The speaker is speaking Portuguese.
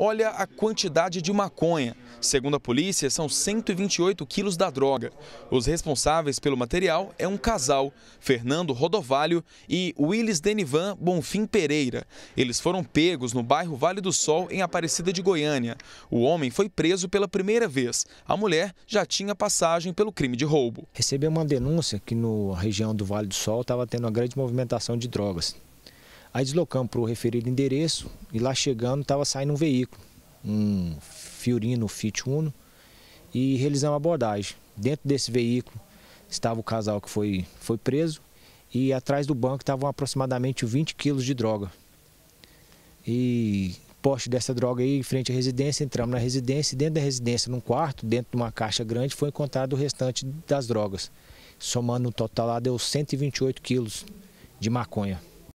Olha a quantidade de maconha. Segundo a polícia, são 128 quilos da droga. Os responsáveis pelo material é um casal, Fernando Rodovalho e Willis Denivan Bonfim Pereira. Eles foram pegos no bairro Vale do Sol, em Aparecida de Goiânia. O homem foi preso pela primeira vez. A mulher já tinha passagem pelo crime de roubo. Recebeu uma denúncia que na região do Vale do Sol estava tendo uma grande movimentação de drogas. Aí deslocamos para o referido endereço e lá chegando estava saindo um veículo, um Fiorino Fit Uno, e realizamos a abordagem. Dentro desse veículo estava o casal que foi, foi preso e atrás do banco estavam aproximadamente 20 quilos de droga. E poste dessa droga aí em frente à residência, entramos na residência, e dentro da residência, num quarto, dentro de uma caixa grande, foi encontrado o restante das drogas. Somando no total lá deu 128 quilos de maconha.